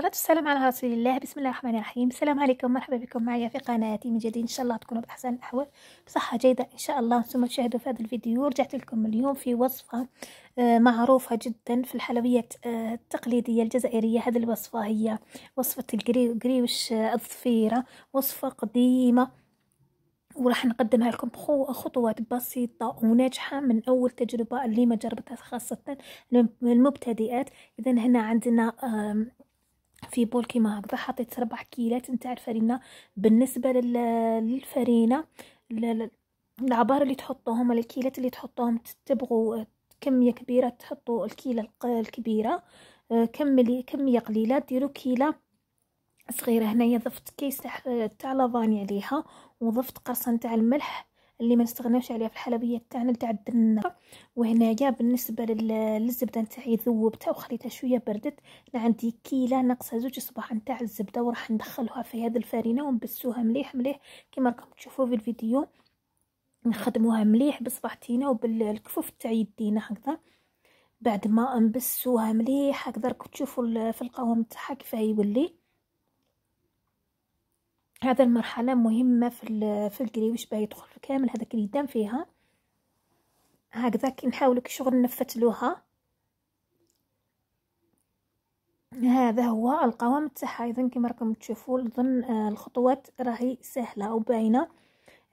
صلاة السلام على رسول الله بسم الله الرحمن الرحيم السلام عليكم مرحبا بكم معي في قناتي من جديد إن شاء الله تكونوا بأحسن الأحوال بصحة جيدة إن شاء الله ثم تشاهدوا في هذا الفيديو رجعت لكم اليوم في وصفة آه، معروفة جدا في الحلويات آه، التقليدية الجزائرية هذه الوصفة هي وصفة القريوش الضفيرة آه، وصفة قديمة وراح نقدمها لكم خطوات بسيطة وناجحة من أول تجربة اللي ما جربتها خاصة المبتدئات إذا هنا عندنا في بول كيما هكذا حطيت ربع كيلات نتاع الفرينه بالنسبه للفرينه العبار اللي تحطوهم الكيلات اللي تحطوهم تبغوا كميه كبيره تحطوا الكيله الكبيره آه، كملي كميه قليله ديروا كيله صغيره هنايا ضفت كيس تاع لافاني عليها وضفت قرصه نتاع الملح اللي ما نستغناوش عليها في الحلبية تاعنا تاع الدنه وهنايا بالنسبه للزبده نتاعي ذوبتها وخليتها شويه بردت انا عندي كيله ناقصه زوج صباح نتاع الزبده وراح ندخلها في هذه الفرينه ونبسوها مليح مليح كما راكم تشوفوا في الفيديو نخدموها مليح بصباحتينا وبالكفوف تاع يدينا هكذا بعد ما نبسوها مليح هكذا راكم تشوفوا في القوام تاعها كيفاه يولي هذا المرحلة مهمة في في القريوش باه يدخل في كامل هذاك اللي دام فيها هكذا كي نحاولو كي شغل نفتلوها هذا هو القوام تاعها اذا كيما راكم تشوفوا نظن آه، الخطوات راهي سهله وباينه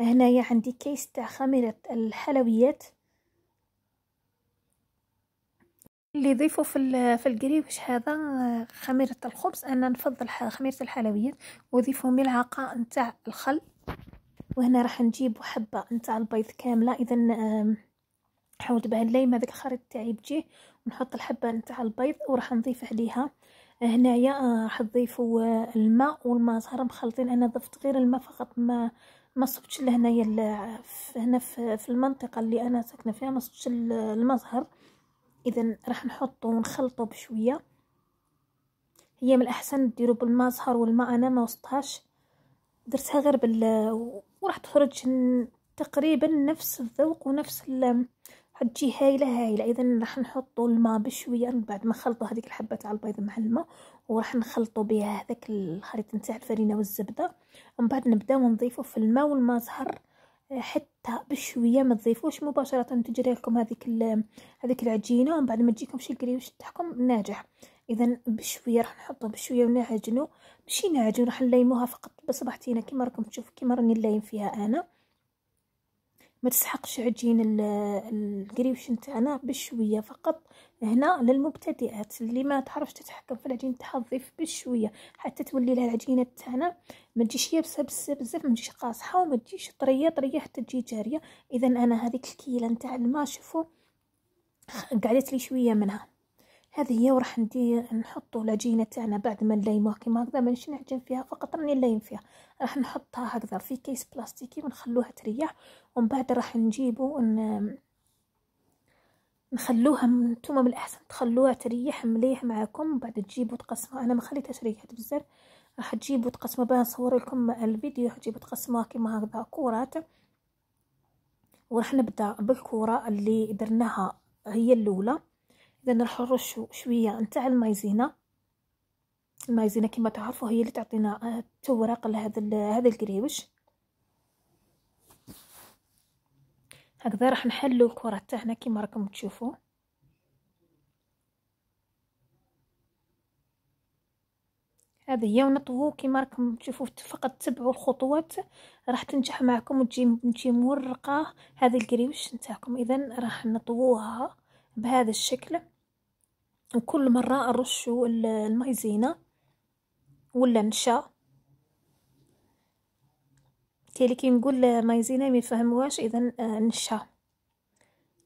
هنايا عندي كيس تاع خميره الحلويات اللي يضيفوا في في القريوش هذا آه، خميرة الخبز انا نفضل خميرة الحلويات وضيفوا ملعقة نتاع الخل وهنا راح نجيب حبة نتاع البيض كاملة اذا حاولت بها الليمة هذاك الخليط تاعي بجيه ونحط الحبة نتاع البيض وراح نضيف عليها هنايا آه، راح نضيفوا آه، الماء والماء زهر مخلطين انا ضفت غير الماء فقط ما ما صبتش لهنايا هنا في, في المنطقه اللي انا ساكنه فيها ما صبتش المزهر اذا راح نحطه ونخلطه بشويه هي من الاحسن ديروا بالماء زهر والماء انا ما وسطهاش درتها غير بال وراح تخرج تقريبا نفس الذوق ونفس ال حتجي هايله هايله اذا راح نحطوا الماء بشويه من بعد ما نخلطو هذيك الحبات تاع البيض مع الماء وراح نخلطوا بها هذاك الخليط نتاع الفرينه والزبده ومن بعد نبداو نضيفو في الماء والماء زهر حتى بشويه ما تضيفوش مباشره تجري لكم هذيك هذيك العجينه ومن بعد ما تجيكم شي كريوش تحكم ناجح اذا بشويه راح نحطه بشويه ونعجنو ماشي نعجن راح نليموها فقط بصبحتينا كما راكم تشوفوا كما راني نليم فيها انا ما تسحقش عجين الكريوش نتاعنا بشويه فقط هنا للمبتدئات اللي ما تعرفش تتحكم في العجينه تاعها تضيف بالشويه حتى تولي لها العجينه تاعنا ما تجيش يابسه بزاف ما تجيش قاصحه وما تجيش طريه طريه حتى تجي جاريه اذا انا هذيك الكيله نتاع الماء شوفوا قعدت لي شويه منها هذه هي وراح ندير نحطو العجينه تاعنا بعد ما نليموها كيما هكذا مانيش نعجن فيها فقط راني نليم فيها راح نحطها هكذا في كيس بلاستيكي ونخلوها تريح ومن بعد راح نجيبو ون... نخلوها نتوما من الاحسن تخلوها تريح مليح معكم بعد تجيبوا تقسموها انا ما خليتهاش ريحت بزاف راح تجيبوا تقسموا باه نصور لكم الفيديو راح تجيبوا تقسموها كيما هكذا كورات وراح نبدا بالكره اللي درناها هي الاولى اذا راح نرشوا شويه نتاع المايزينا المايزينا كما تعرفوا هي اللي تعطينا آه، التوراق لهذا هذا الكريوش هكذا راح نحلو الكرة تاعنا كيما راكم تشوفوا هذه هي ونطهو كيما راكم تشوفوا فقط تبعوا الخطوات راح تنجح معكم وتجي تجي مورقه هذه الكريوش نتاعكم اذا راح نطووها بهذا الشكل وكل مره نرشوا المايزينا ولا نشا تالي كي نقول مايزينا ما يفهموهاش اذا آه، نشا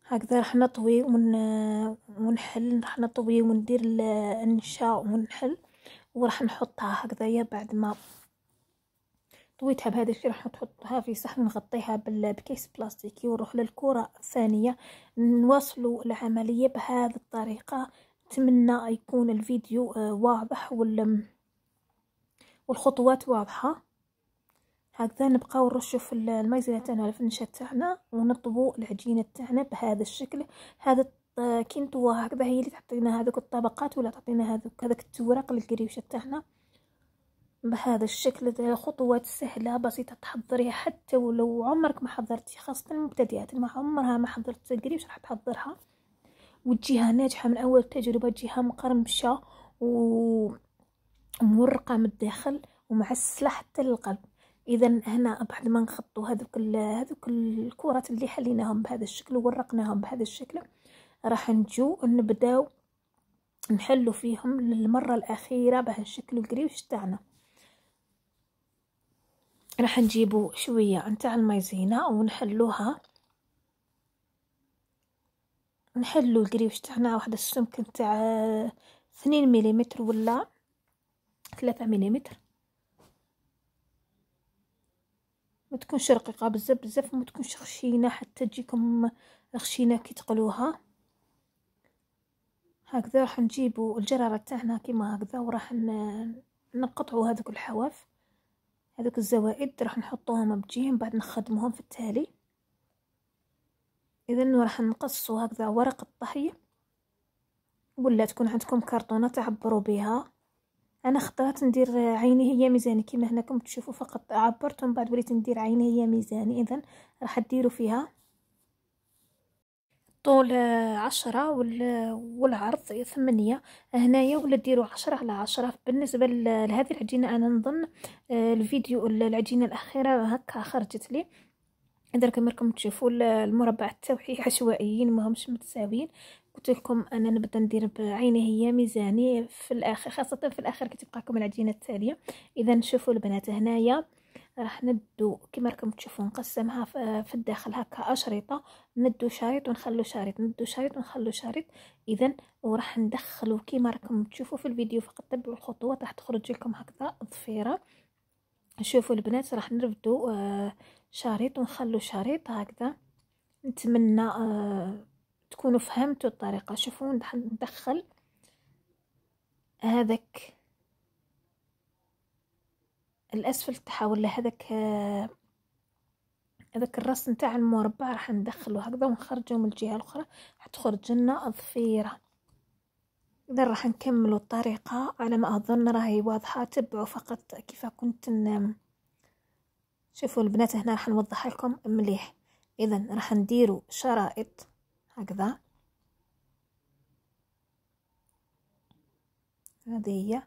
هكذا راح نطوي ون ونحل راح نطوي وندير النشا ونحل وراح نحطها هكذايا بعد ما طويتها بهذا الشيء راح نحطها في صحن نغطيها بكيس بلاستيكي ونروح للكرة الثانية نواصلوا العملية بهذه الطريقة نتمنى يكون الفيديو آه، واضح وال والخطوات واضحة هكذا نبقاو نرشو في المايزينا تاعنا الفنشه تاعنا ونطبو العجينه تاعنا بهذا الشكل هذا كي نطوها هكذا هي اللي تعطينا هذوك الطبقات ولا تعطينا هذوك هذاك التوراق للكريوشه تاعنا بهذا الشكل خطوات سهلة بسيطة تحضريها حتى ولو عمرك ما حضرتي خاصة المبتدئات ما عمرها ما حضرت قريب راح تحضرها وتجيها ناجحة من أول تجربة تجيها مقرمشة ومورقة من الداخل ومعسلة حتى للقلب اذا هنا بعد ما نخطو هذوك هذوك الكرات اللي حليناهم بهذا الشكل وورقناهم بهذا الشكل راح نجو نبداو نحلو فيهم للمره الاخيره بهذا الشكل القريش تاعنا راح نجيبو شويه نتاع المايزينا ونحلوها نحلو القريش تاعنا واحد السمك نتاع 2 مليمتر ولا ثلاثة مليمتر ما تكونش رقيقه بزاف بزاف وما تكونش خشينه حتى تجيكم خشينه كي تقلوها هكذا راح نجيبو الجراره تاعنا كيما هكذا وراح نقطعو هذوك الحواف هذوك الزوائد راح نحطوهم بجهه من بعد نخدموهم في التالي اذا راح نقصو هكذا ورق الطهي ولا تكون عندكم كرتونه تعبروا بها انا خطرات ندير عيني هي ميزاني كما كم تشوفوا فقط عبرت ومن بعد وليت ندير عيني هي ميزاني اذا راح ديروا فيها طول عشرة والعرض ثمانية هنايا ولا ديروا عشرة على عشرة بالنسبة لهذه العجينة أنا نظن آه، الفيديو العجينة الأخيرة هكا خرجت لي درك راكم تشوفوا المربع التوحي عشوائيين ماهمش متساويين قلت لكم انا نبدا ندير بعيني هي ميزاني في الاخر خاصه في الاخر كتبقاكم العجينه التاليه اذا شوفوا البنات هنايا راح ندو كما راكم تشوفوا نقسمها في الداخل هكا اشرطه ندو شريط ونخلو شريط ندو شريط ونخلو شريط اذا وراح ندخلو كما راكم تشوفوا في الفيديو فقط تبعوا الخطوات راح تخرج لكم هكذا ضفيره شوفوا البنات راح نربدو آه، شريط ونخلو شريط هكذا نتمنى آه، تكونوا فهمتوا الطريقة شوفوا ندخل هذاك الأسفل تاعها ولا هذاك هذاك الراس نتاع المربع راح ندخله هكذا ونخرجو من الجهة الأخرى راح تخرج لنا أظفيرة إذا راح نكملو الطريقة على ما أظن راهي واضحة تبعوا فقط كيف كنت نم. شوفوا البنات هنا راح نوضح لكم مليح إذا راح نديرو شرائط هكذا هذه هي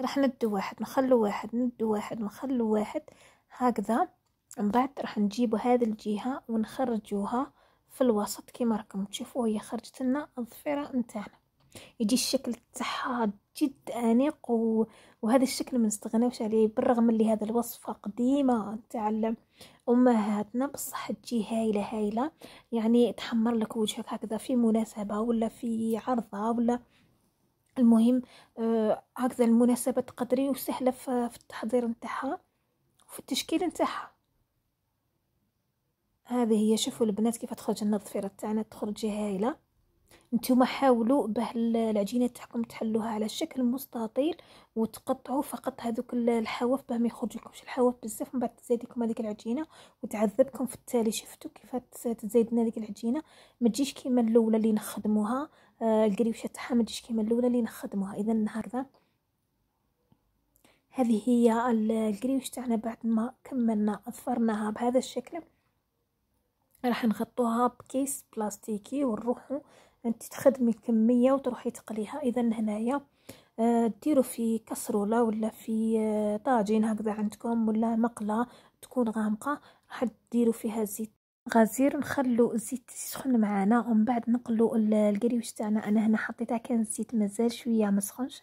راح ندو واحد نخلو واحد ندو واحد نخلو واحد هكذا من بعد راح نجيبو هذه الجهه ونخرجوها في الوسط كيما راكم تشوفوا هي خرجت لنا الضفيره نتاعنا يجي الشكل تاعها جد انيق و... وهذا الشكل ما نستغناوش عليه بالرغم اللي هذا الوصفه قديمه تاع امهاتنا بصح تجي هايله هايله يعني تحمر لك وجهك هكذا في مناسبه ولا في عرضه ولا المهم آه هكذا المناسبه تقدري وسهله في التحضير نتاعها وفي التشكيل نتاعها هذه هي شوفوا البنات كيف تخرج النظفره تاعنا تخرج هايله نتوما حاولوا باه العجينه تاعكم تحلوها على شكل مستطيل وتقطعوا فقط هذوك الحواف باه ما يخرج لكمش الحواف بزاف من بعد تزيد لكم هذيك العجينه وتعذبكم في التالي شفتوا كيف تزيد لنا هذيك العجينه ما تجيش كيما الاولى اللي نخدموها آه، القريوشه تاعها ما تجيش كيما الاولى اللي نخدموها اذا النهار ذا هذه هي القريوش تاعنا بعد ما كملنا فرناها بهذا الشكل راح نغطوها بكيس بلاستيكي ونروحو انت تخدمي كميه وتروحي تقليها اذا هنايا آه، ديروا في كسرولة ولا في آه، طاجين هكذا عندكم ولا مقلة تكون غامقة راح ديروا فيها الزيت غزير نخلو الزيت يسخن معانا ومن بعد نقلو القريوش تاعنا انا هنا حطيتها كان الزيت مازال شويه ما سخنش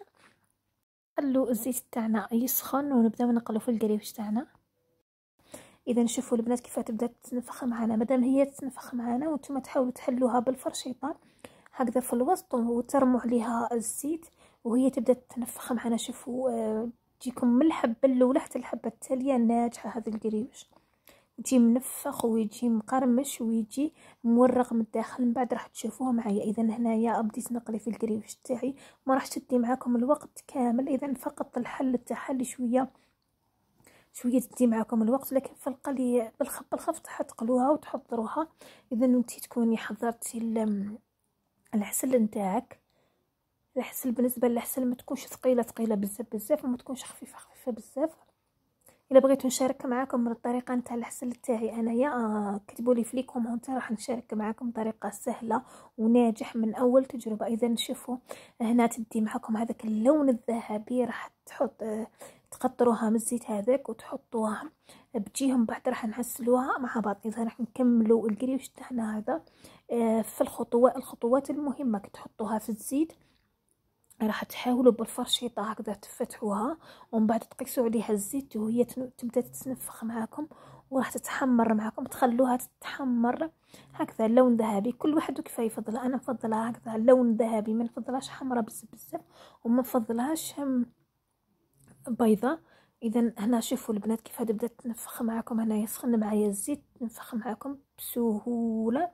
نخلو الزيت تاعنا يسخن ونبداو نقلو في القريوش تاعنا اذا شوفوا البنات كيف تبدا تنفخ معانا مادام هي تنفخ معانا وانتم تحاولوا تحلوها بالفرشيطه هكذا في الوسط وترموا عليها الزيت وهي تبدا تنفخ معنا شوفوا آه، تجيكم من الحبه الاولى حتى الحبه التاليه ناجحه هذا القريوش يجي منفخ ويجي مقرمش ويجي مورق من الداخل من بعد راح تشوفوه معايا اذا هنايا بديت نقلي في القريوش تاعي ما راح تدي معاكم الوقت كامل اذا فقط الحل تاعها شويه شويه تدي معاكم الوقت لكن في القلي بالخف بالخف تحطقلوها وتحضروها اذا انت تكوني حضرتي العسل نتاعك العسل بالنسبه للعسل ما تكونش ثقيله ثقيله بزاف بزاف وما تكونش خفيفه خفيفه بزاف الا بغيت نشارك معاكم الطريقه نتاع العسل تاعي انايا آه، كتبوا لي في لي كومونتير راح نشارك معاكم طريقه سهله وناجح من اول تجربه اذا شوفوا هنا تدي معكم هذاك اللون الذهبي راح تحط آه، تقطروها من الزيت هذاك وتحطوها بتجيهم بعد راح نعسلوها مع بعض اذا راح نكملوا القريش تاعنا هذا آه، في الخطوات الخطوات المهمه كي تحطوها في الزيت راح تحاولوا بالفرشيطة هكذا تفتحوها ومن بعد تقيسوا عليها الزيت وهي تبدا تتنفخ معاكم وراح تتحمر معاكم تخلوها تتحمر هكذا لون ذهبي كل واحد كيف يفضلها انا نفضلها هكذا لون ذهبي ما نفضلهاش حمراء بزاف بزاف وما نفضلهاش بيضة اذا هنا شوفوا البنات كيف هذه بدات تنفخ معكم هنا يسخن معايا الزيت تنفخ معكم بسهوله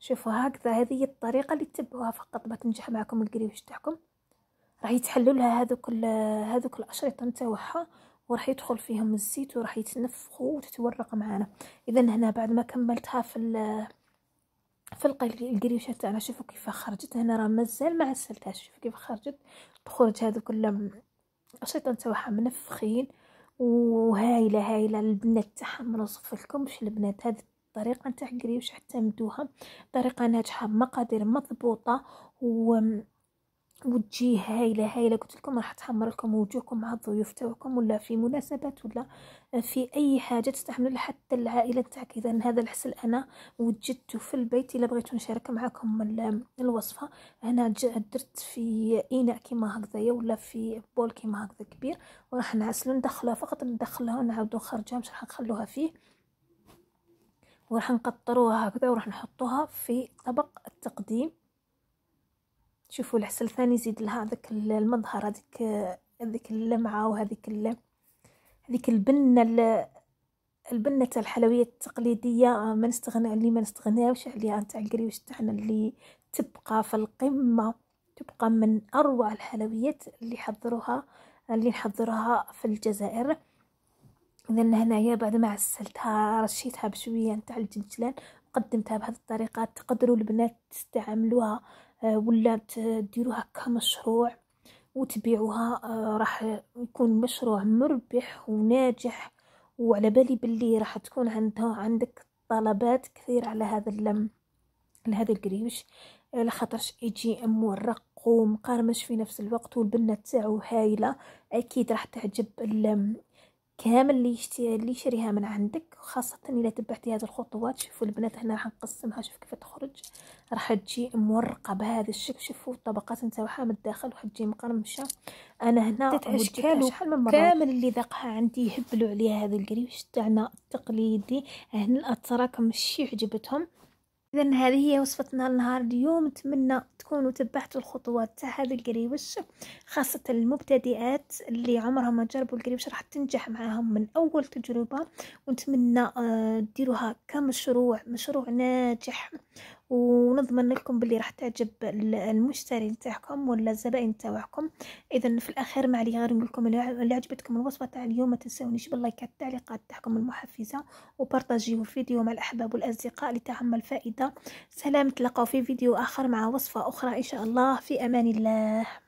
شوفوا هكذا هذه هي الطريقه اللي تبعوها فقط باش تنجح معكم الكريوش تاعكم راح يتحلوا لها هذوك هذوك الاشرطه نتاعها وراح يدخل فيهم الزيت وراح يتنفخوا وتتورق معانا اذا هنا بعد ما كملتها في في القريوشه تاعنا شوفوا كيف خرجت هنا راه مازال ما عسلتهاش شوفوا كيف خرجت تخرج هذوك الشيطان تاعها منفخين وهايله هايله البنات تاعها ما نوصفلكمش البنات هذه الطريقه نتاع قريوش حتى مدوها طريقه ناجحه مقادير مضبوطه و وتجي هايله هايله قلت لكم راح تحمر لكم وجوهكم مع الضيوف تاعكم ولا في مناسبات ولا في اي حاجه تستحملوا حتى العائله تاعك اذا هذا الحسل انا وجدته في البيت الا بغيتو نشارك معكم الوصفه انا درت في اناء كيما هكذايا ولا في بول كيما هكذا كبير وراح نعسلو ندخلها فقط ندخلها ونعاودو نخرجها مش راح نخلوها فيه وراح نقطروها هكذا وراح نحطوها في طبق التقديم شوفوا العسل ثاني زيد لها هذاك المظهر هذيك هذيك اللمعه وهذيك ال... هذيك البنه ال... البنه تاع الحلويات التقليديه آه، ما نستغنى اللي ما نستغناوش عليها تاع الكريوش تاعنا اللي تبقى في القمه تبقى من اروع الحلويات اللي حضروها اللي نحضرها في الجزائر اذا هنايا بعد ما عسلتها رشيتها بشويه نتاع الجنجلان قدمتها بهذه الطريقه تقدروا البنات تستعملوها ولا تديروها كمشروع وتبيعوها آه، راح يكون مشروع مربح وناجح وعلى بالي باللي راح تكون عندها عندك طلبات كثير على هذا اللم لهذا القريش لخاطرش يجي مورق ومقرمش في نفس الوقت والبنة تاعو هايلة أكيد راح تعجب كامل اللي يشتي اللي يشريها من عندك خاصة إلا تبعتي هذه الخطوات شوفوا البنات هنا راح نقسمها شوف كيف تخرج راح تجي مورقة بهذا الشكل شوفوا الطبقات نتاعها من الداخل وراح تجي مقرمشة أنا هنا أشكال كامل اللي ذاقها عندي يهبلوا عليها هذا القريش تاعنا التقليدي هنا الأتراك ماشي عجبتهم اذا هذه هي وصفتنا لنهار اليوم نتمنى تكونوا تبعتوا الخطوات تاع هذا القريوش خاصه المبتدئات اللي عمرهم ما جربوا القريوش راح تنجح معاهم من اول تجربه ونتمنى آه، ديروها كمشروع مشروع ناجح ونضمن لكم باللي راح تعجب المشتري نتاعكم ولا الزبائن نتاعكم اذا في الاخير ما عليه غير نقول لكم اللي عجبتكم الوصفه تاع اليوم ما تنسونيش باللايكات التعليقات تاعكم المحفزه وبارطاجيو الفيديو مع الاحباب والاصدقاء لتعم الفائده سلام تلقاو في فيديو اخر مع وصفه اخرى ان شاء الله في امان الله